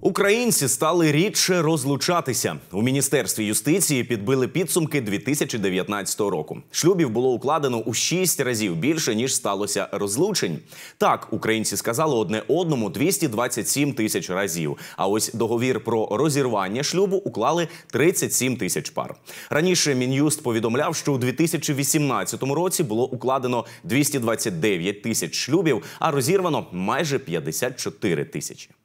Українці стали рідше розлучатися у міністерстві юстиції. Підбили підсумки 2019 року. Шлюбів було укладено у шість разів більше ніж сталося розлучень. Так українці сказали одне одному 227 тисяч разів. А ось договір про розірвання шлюбу уклали 37 тисяч пар. Раніше мін'юст повідомляв, що у 2018 році було укладено 229 тисяч шлюбів, а розірвано майже 54 тисячі.